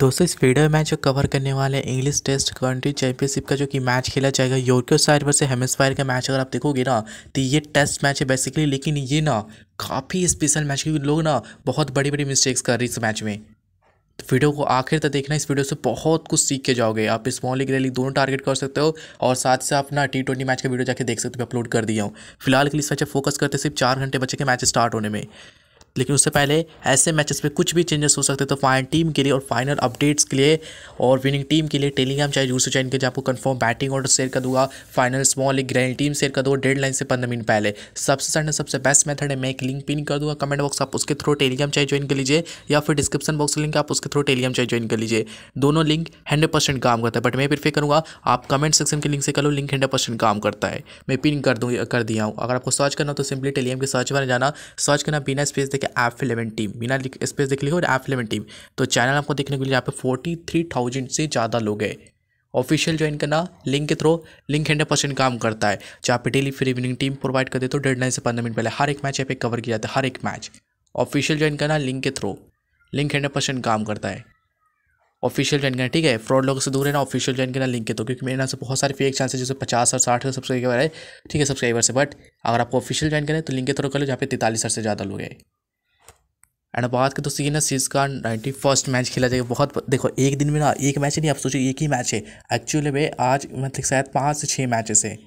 दोस्तों इस वीडियो में जो कवर करने वाले हैं इंग्लिश टेस्ट कंट्री चैंपियनशिप का जो कि मैच खेला जाएगा योर्को साइड वर्सेस हेमस्फायर का मैच अगर आप देखोगे ना तो ये टेस्ट मैच है बेसिकली लेकिन ये ना काफ़ी स्पेशल मैच क्योंकि लोग ना बहुत बड़ी बड़ी मिस्टेक्स कर रही इस मैच में तो वीडियो को आखिर तक देखना इस वीडियो से बहुत कुछ सीख के जाओगे आप स्मॉल लीग रैली दोनों टारगेट कर सकते हो और साथ से अपना टी ट्वेंटी मैच का वीडियो जाके देख सकते हो अपलोड कर दिया हूँ फिलहाल के लिए इस फोकस करते सिर्फ चार घंटे बचे के मैच स्टार्ट होने में लेकिन उससे पहले ऐसे मैचेस पे कुछ भी चेंजेस हो सकते हैं तो फाइन टीम के लिए और फाइनल अपडेट्स के लिए और विनिंग टीम के लिए टेलीग्राम चाहे से चाहे इनके आपको कंफर्म बैटिंग ऑर्डर शेयर कर दूंगा फाइनल स्मॉल एक ग्रैंड टीम शेयर कर दो लाइन से पंद्रह मिनट पहले सबसे सड़ने सबसे बेस्ट मेथड है मैं एक लिंक पिन कर दूंगा कमेंट बॉक्स आप उसके थ्रू टेलीग्राम चाहे ज्वाइन कर लीजिए या फिर डिस्क्रिप्शन बॉक्स लिंक आप उसके थ्रू टेलीग्राम चाहे ज्वाइन कर लीजिए दोनों लिंक हंड्रेड काम करता है बट मैं फिर करूँगा आप कमेंट सेक्शन के लिंक से करो लिंक हंड्रेड काम करता है मैं पिन कर दूँ कर दिया हूँ अगर आपको सर्च करना हो तो सिंपली टेलीग्राम के सर्च पर जाना सर्च करना बिना स्पेस देख ठीक है ऐप टीम बिना स्पेस देख लिखो एफ इलेवन टीम तो चैनल आपको देखने के लिए यहाँ पे फोर्टी थ्री थाउजेंड से ज़्यादा लोग हैं ऑफिशियल ज्वाइन करना लिंक के थ्रू लिंक हंड्रेड परसेंट काम करता है जहाँ पे daily free evening team provide कर देते हो डेढ़ से पंद्रह मिनट पहले हर एक मैच यहाँ पे कवर किया जाता है हर एक मैच ऑफिशियल ज्वाइन करना लिंक के थ्रू लिंक हंड्रेड परसेंट काम करता है ऑफिशियल ज्वाइन करना ठीक है फ्रॉड लोगों से दूर है ना ऑफिशियल ज्वाइन करना लिंक के तो क्योंकि मेरे नाम से बहुत सारे फेक चांसेस जैसे पचास और साठ का सब्सक्राइबर है ठीक है सब्सक्राइबर से बट अगर आपको ऑफिशियल ज्वाइन करें तो लिंक के थ्रो कर लो जहाँ पे तैतालीस से ज़्यादा लोग हैं एंड बात करें तो सी एन एस सीज का नाइन्टी फर्स्ट मैच खेला जाएगा बहुत देखो एक दिन में ना एक मैच नहीं आप सोचो एक ही मैच है एक्चुअली में आज मतलब शायद पाँच से छः मैचेस है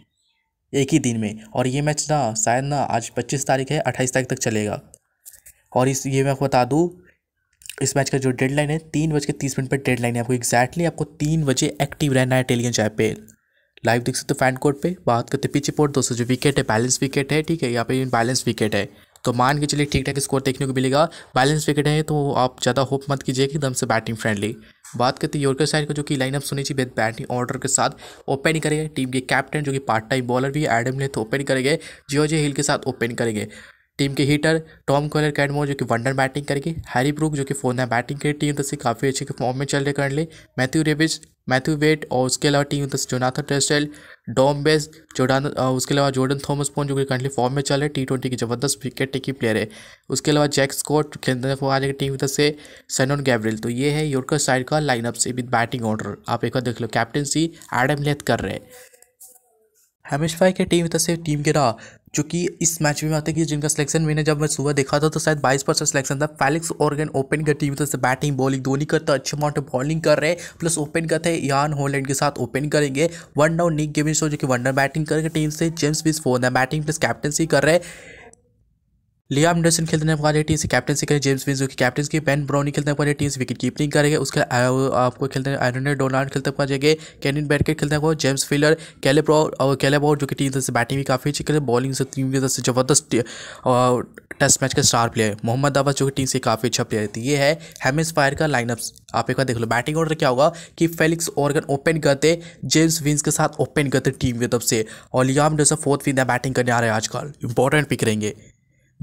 एक ही दिन में और ये मैच ना शायद ना आज पच्चीस तारीख है अट्ठाईस तारीख तक चलेगा और इस ये मैं आपको बता दूँ इस मैच का जो डेडलाइन है तीन बज के तीस मिनट पर डेड लाइन है आपको एक्जैक्टली आपको तीन बजे एक्टिव रहना है टेलीगन ऐप पे लाइव देख सकते हो फैन कोर्ट पे बात करते पीछे पोर्ट दोस्तों जो विकेट है बैलेंस विकेट है ठीक है यहाँ पे बैलेंस विकेट है तो मान के चलिए ठीक ठाक स्कोर देखने को मिलेगा बैलेंस विकेट है तो आप ज़्यादा होप मत कीजिए एकदम से बैटिंग फ्रेंडली बात करते हैं योरकर साइड का जो कि लाइनअप सुनी चाहिए बैटिंग ऑर्डर के साथ ओपन करेंगे टीम के कैप्टन जो कि पार्ट टाइम बॉलर भी एडम तो ओपन करेंगे जियोजे हिल के साथ ओपन करेंगे टीम के हीटर टॉम कॉलर कैडमोर जो कि वंडर बैटिंग करेगी हैरी ब्रूक जो कि फोन है बैटिंग की टीम से काफ़ी अच्छे के फॉर्म में चल रहे currently Matthew Revis Matthew Waite और उसके अलावा टीम से जोनाथन टेस्टेल डॉम बेस जोडान उसके अलावा जोर्डन थॉमस फोन जो कि करंटली फॉर्म में चल रहे टी ट्वेंटी की जबरदस्त विकेट टेकिंग प्लेयर है उसके अलावा जैक स्कॉट खेलने को आ जाएगी टीम की से सनोन गैब्रिल तो ये है योरकर साइड का लाइनअप से विद बैटिंग ऑर्डर आप एक बार देख लो कैप्टनसी एडम लेथ कर रहे हैं हेमिश भाई टीम तरफ से टीम गिरा जो कि इस मैच में आते कि जिनका सिलेक्शन मैंने जब मैं सुबह देखा था तो शायद बाईस परसेंट सिलेक्शन था फैलिक्स ऑर्गन ओपन का टीम था बैटिंग बॉलिंग धोनी करता अच्छे अमाउंट ऑफ बॉलिंग कर रहे प्लस ओपन करते यान होलैंड के साथ ओपन करेंगे वन डाउन निक गेमिंग जो कि वन डाउन बैटिंग करके टीम से जेम्स बिस फोन है बैटिंग प्लस कैप्टनसी कर रहे लियाम एंडरसन खेलते हैं अफगानी टीम से कैप्टनसी करें जेम्स विंस जो कि कैप्टन की बैन ब्राउनी खेलते हैं टीम से विकेट कीपिंग करेंगे उसके आपको खेलते हैं आयरन डोनाल्ड खेलते हैं जाएंगे कैनिन बैटकेट खेलते हैं जेम्स फिलर कैले और कैले जो कि टीम से बैटिंग भी काफ़ी अच्छी करें बॉलिंग से टीम की तरफ से जबरदस्त टेस्ट मैच का स्टार प्लेयर मोहम्मद अवज जो कि टीम से काफ़ी अच्छा प्लेयर थी तो ये है हेमिस फायर का लाइनअप आप एक बार देख लो बैटिंग ऑर्डर क्या होगा कि फेलिक्स ऑर्गन ओपन करते जेम्स विंस के साथ ओपन करते टीम की तरफ से और लियाम डेसा फोर्थ विन बैटिंग करने आ रहे हैं आजकल इंपॉर्टेंट पिक रहेंगे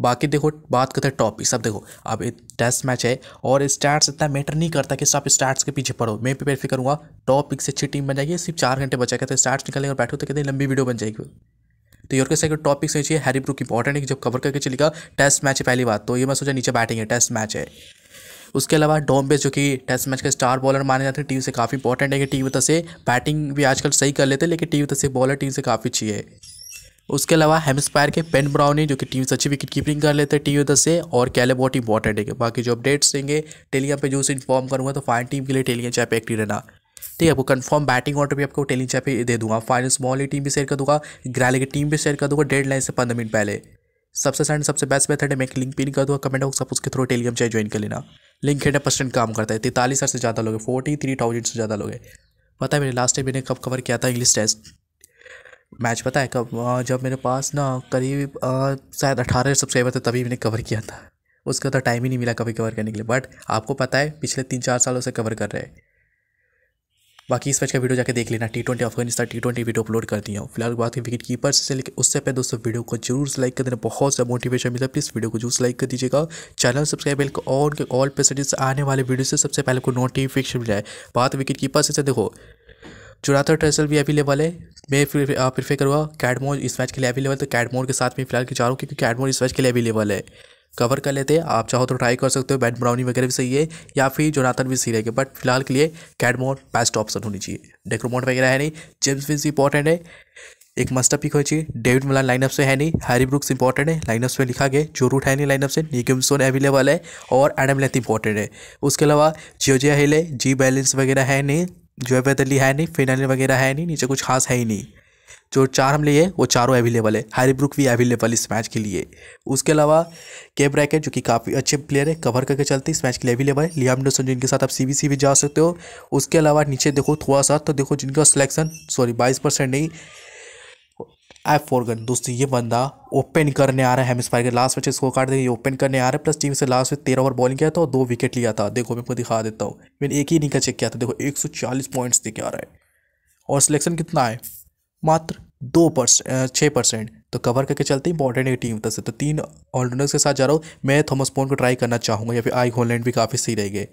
बाकी देखो बात करते हैं टॉप सब देखो अब टेस्ट मैच है और स्टार्ट इतना मैटर नहीं करता कि सब स्टार्ट के पीछे पढ़ो मैं प्रिपेयर करूँगा टॉप एक से अच्छी टीम बन जाएगी सिर्फ चार घंटे बचा कहते स्टार्ट निकलने और बैठो तो कहते लंबी वीडियो बन जाएगी तो योर के सेकंड टॉपिक से चाहिए हैरी ब्रुक इंपॉर्टेंट है कि जब कवर करके चलेगा टेस्ट मैच है पहली बात तो ये मैं सोचा नीचे बैटिंग है टेस्ट मैच है उसके अलावा डोम्बेस जो कि टेस्ट मैच के स्टार बॉलर माने जाते हैं टीम से काफ़ी इंपॉर्टेंट है कि टीम तरह से बैटिंग भी आजकल सही कर लेते हैं लेकिन टीम तरह से बॉलर टीम से काफ़ी अच्छी है उसके अलावा हेमस्पायर के पेन ब्राउनी जो कि टीम से अच्छी विकेट कीपिंग कर लेते हैं टीम दस से और बहुत इंपॉर्टेंट है बाकी जो अपडेट्स देंगे टेलिया पे जो से इन्फॉर्म करूँगा तो फाइन टीम के लिए टेलिया चाहे पे एक्टिव रहना ठीक है आपको कंफर्म बैटिंग ऑर्डर भी आपको टेलिंग चाहे दे दूंगा फाइनल स्मॉल टीम भी शेयर कर दूंगा ग्रैली की टीम भी शेयर कर दूंगा डेड लाइन से पंद्रह मिनट पहले सबसे सैंड सबसे बेस्ट मेथड है मैं एक लिंक पिन कर दूँगा कमेंट बॉक्स आप उसके थ्रू टेलीग्राम चाहे ज्वाइन कर लेना लिंक हेड परसेंट काम करता है तैतालीस हज़ार से ज़्यादा लोगे फोर्टी थ्री थाउजेंड से ज़्यादा हैं पता है मैंने लास्ट टाइम मैंने कब कवर किया था इंग्लिश टेस्ट मैच पता है कब जब मेरे पास ना करीब शायद अठारह सब्सक्राइबर थे तभी मैंने कवर किया था उसका तो टाइम ही नहीं मिला कभी कवर करने के लिए बट आपको पता है पिछले तीन चार सालों से कवर कर रहे हैं बाकी इस मैच का वीडियो जाके देख लेना T twenty Afghanistan T twenty video upload कर दिया हूँ फिलहाल बात है विकेट कीपर से लेकिन उससे पहले दोस्तों वीडियो को जरूर लाइक कर देना बहुत सा मोटिवेशन मिला प्लीज़ वीडियो को जरूर लाइक कर दीजिएगा चैनल सब्सक्राइब बेल ऑन के ऑल पे आने वाले वीडियो से सबसे पहले को नोटिफिकेशन मिला है बात विकेट कीपर से देखो चौरातर टर्सल भी अवेलेबल है मैं फिर प्रीफे करूँगा कैडमोर इस मैच के लिए अवेलेबल तो कैडमोर के साथ में फिलहाल के जा रहा हूँ क्योंकि कैडमोर इस मैच के लिए अवेलेबल है कवर कर लेते हैं आप चाहो तो ट्राई कर सकते हो बैट ब्राउनी वगैरह भी सही है या फिर जोनाथन भी सही रहेगा बट फिलहाल के लिए कैडमोर बेस्ट ऑप्शन होनी चाहिए डेक्रोमोट वगैरह है नहीं जेम्स विंस इंपॉर्टेंट है एक मस्टर पिक होनी चाहिए डेविड मिलान लाइनअप से है नहीं हैरी ब्रुक्स इंपॉर्टेंट है लाइनअप में लिखा गया जो रूट है नहीं लाइनअप से निगमसोन अवेलेबल है और एडम लेथ इंपॉर्टेंट है उसके अलावा जियोजिया हिल है जी बैलेंस वगैरह है नहीं जो है वेदरली है नहीं फिनाइल वगैरह है नहीं नीचे कुछ खास है ही नहीं जो चार हम लिए वो चारों अवेलेबल है हैरी ब्रुक भी अवेलेबल इस मैच के लिए उसके अलावा के ब्रैकेट जो कि काफ़ी अच्छे प्लेयर है कवर करके चलते इस मैच के लिए अवेलेबल है लियाम नेल्सन जिनके साथ आप सी भी जा सकते हो उसके अलावा नीचे देखो थोड़ा सा तो देखो जिनका सिलेक्शन सॉरी बाईस परसेंट नहीं एफ फोरगन दोस्तों ये बंदा ओपन करने आ रहा है हेमस्पायर के लास्ट मैच स्कोर कार्ड देखिए ओपन करने आ रहा है प्लस टीम से लास्ट में तेरह ओवर बॉलिंग किया था और दो विकेट लिया था देखो मैं आपको दिखा देता हूँ मैंने एक ही इनिंग का चेक किया था देखो एक सौ चालीस पॉइंट्स देखे आ रहा है और सिलेक्शन कितना है मात्र दो परसेंट छः परसेंट तो कवर करके चलते इंपॉर्टेंट है टीम तरह से तो तीन ऑलराउंडर्स के साथ जा रहा हूँ मैं थॉमस पोन को ट्राई करना चाहूँगा या फिर आई होलैंड भी काफ़ी सही रहेंगे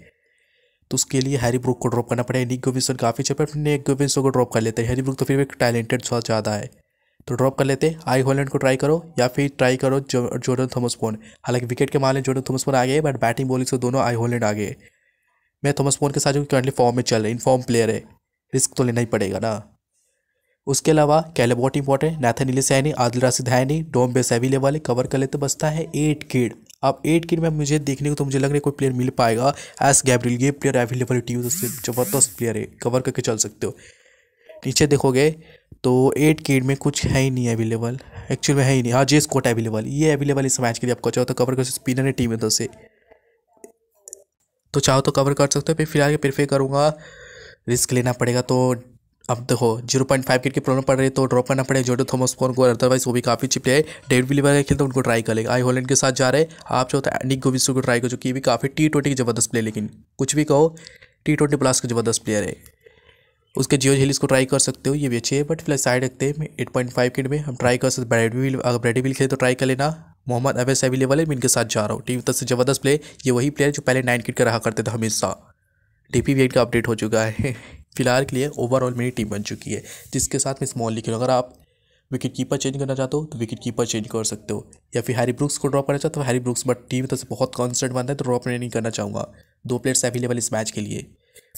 तो उसके लिए हैरी ब्रुक को ड्रॉप करना पड़ेगा निक गोविंसन काफ़ी अच्छे पर निक गोविंसन को ड्रॉप कर लेते हैं हैरी ब्रुक तो फिर एक टैलेंटेड ज़्यादा है तो ड्रॉप कर लेते आई होलैंड को ट्राई करो या फिर ट्राई करो जोर्डन पोन हालांकि विकेट के मामले जोर्डन थॉमसपोन आ गए बट बैटिंग बॉलिंग से दोनों आई होलैंड आ गए मैं पोन के साथ जो करंटली फॉर्म में चल रहे इन फॉर्म प्लेयर है रिस्क तो लेना ही पड़ेगा ना उसके अलावा कैलेबॉट इंपॉर्टेंट नैथन इलिस है नहीं आदिल राशिद है नहीं डोम बेस अवेलेबल है कवर कर लेते बसता है एट किड अब एट किड में मुझे देखने को तो मुझे लग रहा है कोई प्लेयर मिल पाएगा एस गैब्रिल ये प्लेयर अवेलेबल टीम जबरदस्त प्लेयर है कवर करके चल सकते हो नीचे देखोगे तो एट केड में कुछ है ही नहीं अवेलेबल एक्चुअल में है ही नहीं हाँ जेस कोट अवेलेबल ये अवेलेबल इस मैच के लिए आपको चाहो तो कवर कर सकते स्पिनर है टीम है तो से तो चाहो तो कवर कर सकते हो फिर फिलहाल प्रीफे करूँगा रिस्क लेना पड़ेगा तो अब देखो जीरो पॉइंट फाइव किट की प्रॉब्लम पड़ रही है तो ड्रॉप करना पड़ेगा जोडो थॉमस फोन को अदरवाइज वो भी काफ़ी चिपटे है डेविड विलीवर है खेलते तो उनको ट्राई कर लेगा आई होलैंड के साथ जा रहे हैं आप चाहो तो एनिक गोविस्टो को ट्राई करो जो कि भी काफ़ी टी ट्वेंटी की जबरदस्त प्लेयर लेकिन कुछ भी कहो टी ट्वेंटी प्लस का जबरदस्त प्लेयर है उसके जियो हिल्स को ट्राई कर सकते हो ये भी अच्छी है बट फिलहाल साइड रखते हैं एट पॉइंट फाइव किट में हम ट्राई कर सकते ब्रेडी व्हील अगर ब्रेडी व्हील खेले तो ट्राई कर लेना मोहम्मद अवैस अवेलेबल है मैं इनके साथ जा रहा हूँ टीम तरफ से जबरदस्त प्ले ये वही प्लेयर जो पहले नाइन किट का रहा करते थे हमेशा डी पी का अपडेट हो चुका है फिलहाल के लिए ओवरऑल मेरी टीम बन चुकी है जिसके साथ मैं स्मॉल लिख अगर आप विकेट कीपर चेंज करना चाहते हो तो विकेट कीपर चेंज कर सकते हो या फिर हैरी ब्रुक्स को ड्रॉप करना चाहते हो हैरी ब्रुक्स बट टीम तरफ से बहुत कॉन्सेंट बनता है तो ड्रॉप नहीं करना चाहूँगा दो प्लेयर्स अवेलेबल इस मैच के लिए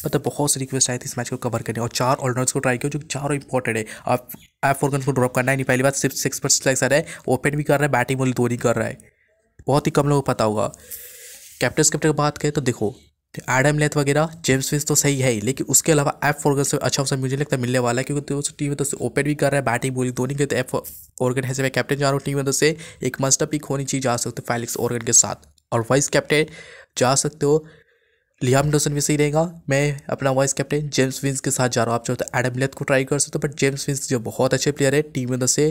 मतलब बहुत सी रिक्वेस्ट आई थी इस मैच को कवर करने और चार ऑलराउंडर्स को ट्राई किया जो चारों इंपॉर्टेंट है आप एफ फोर्गन को ड्रॉप करना है नहीं पहली बार सिर्फ सिक्स पर रहा है ओपन भी कर रहा है बैटिंग बोली दो नहीं कर रहा है बहुत ही कम लोगों को पता होगा कैप्टन कैप्टन की बात करें तो देखो एडम लेथ वगैरह जेम्स विंस तो सही है ही लेकिन उसके अलावा एफ फोरगन से अच्छा उसे मुझे लगता है मिलने वाला है क्योंकि उस टीम में तो ओपन भी कर रहा है बैटिंग बोली दो के करते एफ ऑर्गन है कैप्टन तो जा रहा हूँ टीम में तो से एक मस्ट पिक होनी चाहिए जा सकते हो फैलिक्स ऑर्गन के साथ और वाइस कैप्टन जा सकते हो लियाम डोसन भी सही रहेगा मैं अपना वाइस कैप्टन जेम्स विंस के साथ जा रहा हूँ आप चाहो तो एडम लेथ को ट्राई कर सकते हो बट जेम्स विंस जो बहुत अच्छे प्लेयर है टीम में तो से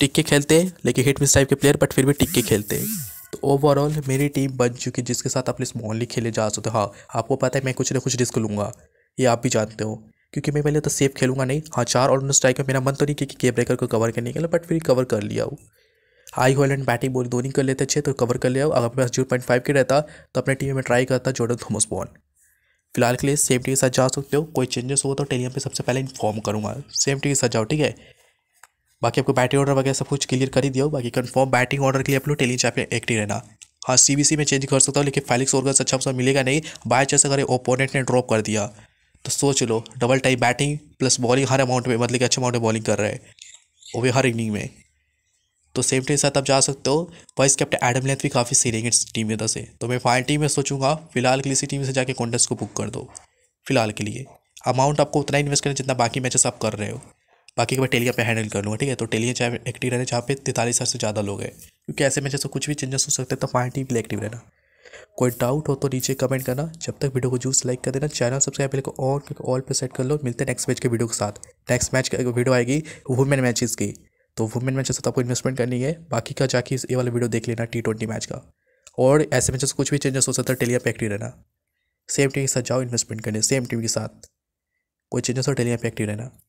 टिक के खेलते हैं लेकिन हिट मिस टाइप के प्लेयर बट फिर भी टिक के खेलते हैं तो ओवरऑल मेरी टीम बन चुकी है जिसके साथ आप स्मॉनली खेले जा सकते हो हाँ आपको पता है मैं कुछ ना कुछ रिस्क लूँगा ये आप भी जानते हो क्योंकि मैं पहले तो सेफ खेलूंगा नहीं हाँ चार ऑल स्ट्राइक का मेरा मन तो नहीं कि के ब्रेकर को कवर करने के लिए बट फिर कवर कर लिया हूँ हाई होल एंड बैटिंग बॉलिंग दोनों कर लेते अच्छे तो कवर कर ले अगर पास जीरो पॉइंट फाइव के रहता तो अपने टीम में ट्राई करता जॉर्डन थॉमस बॉन फिलहाल के लिए सेम टीम के साथ जा सकते हो कोई चेंजेस हो तो टेलीग्राम पे सबसे पहले इन्फॉर्म करूँगा सेम टीम के साथ जाओ ठीक है बाकी आपको बैटिंग ऑर्डर वगैरह सब कुछ क्लियर कर ही दिया बाकी कन्फर्म बैटिंग ऑर्डर के लिए आप लोग टेली चैपे एक्टिव रहना हाँ सी में चेंज कर सकता हूँ लेकिन फैलिक्स और अच्छा सा मिलेगा नहीं बाय चांस अगर ओपोनेंट ने ड्रॉप कर दिया तो सोच लो double time batting plus bowling हर अमाउंट में मतलब कि अच्छे अमाउंट में बॉलिंग कर रहे हैं वो भी हर इनिंग में तो सेफ्टी के साथ आप जा सकते हो वाइस कैप्टन एडम लेंथ भी काफ़ी सीरिंग इस टीम में दस से तो मैं फाइनल टीम में सोचूंगा फिलहाल के लिए इसी टीम से जाके कॉन्टेस्ट को बुक कर दो फिलहाल के लिए अमाउंट आपको उतना इन्वेस्ट करना जितना बाकी मैचेस आप कर रहे हो बाकी के मैं टेलिया पे हैंडल कर लूँगा ठीक है तो टेलिया चाहे एक्टिव रहना जहाँ पे तैतालीस हज़ार से ज़्यादा लोग हैं क्योंकि ऐसे मैचेस में कुछ भी चेंजेस हो सकते हैं तो फाइनल टीम भी एक्टिव रहना कोई डाउट हो तो नीचे कमेंट करना जब तक वीडियो को जूस लाइक कर देना चैनल सब्सक्राइब करके ऑल ऑल पर सेट कर लो मिलते हैं नेक्स्ट मैच के वीडियो के साथ नेक्स्ट मैच की वीडियो आएगी वुमेन मैचेस की तो वुमेन मैचेस तो आपको इन्वेस्टमेंट करनी है बाकी का जाके ये वाला वीडियो देख लेना टी ट्वेंटी मैच का और ऐसे मैचेस कुछ भी चेंजेस हो सकता है टेलिया पे रहना सेम टीम के साथ जाओ इन्वेस्टमेंट करने सेम टीम के साथ कोई चेंजेस हो टेलिया फैक्ट्री रहना